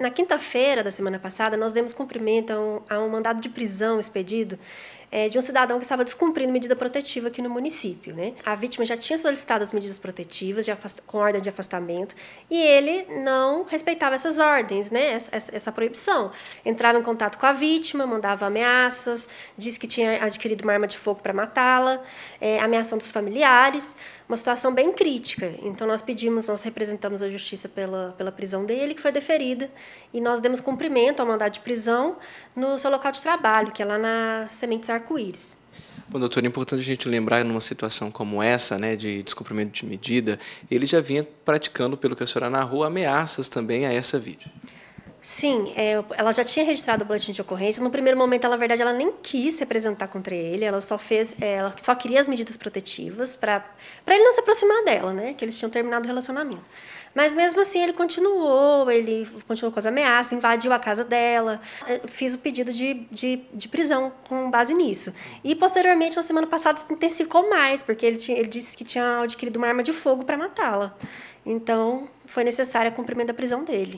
Na quinta-feira da semana passada, nós demos cumprimento a um, a um, mandado de prisão expedido é, de um cidadão que estava descumprindo medida protetiva aqui no município. Né? A vítima já tinha solicitado as medidas protetivas afast... com ordem de afastamento e ele não respeitava essas ordens, né? Essa, essa, essa, proibição. Entrava em contato com a vítima, mandava ameaças, disse que tinha adquirido uma arma de fogo para matá-la, é, ameaçando os familiares, uma situação bem crítica. Então nós pedimos, nós representamos a justiça pela, pela prisão dele, que foi deferida, e nós demos cumprimento ao mandado de prisão no seu local de trabalho, que é lá na Sementes arco-íris. Bom, doutor, é importante a gente lembrar numa situação como essa, né, de descumprimento de medida, ele já vinha praticando, pelo que a senhora narrou, ameaças também a essa vídeo. Sim, é, ela já tinha registrado o boletim de ocorrência. No primeiro momento, ela, na verdade, ela nem quis se apresentar contra ele. Ela só fez, é, ela só queria as medidas protetivas para para ele não se aproximar dela, né? Que eles tinham terminado o relacionamento. Mas mesmo assim, ele continuou, ele continuou com as ameaças, invadiu a casa dela. É, fiz o pedido de, de, de prisão com base nisso. E posteriormente, na semana passada, intensificou mais, porque ele, tinha, ele disse que tinha adquirido uma arma de fogo para matá-la. Então, foi necessário a cumprimento da prisão dele.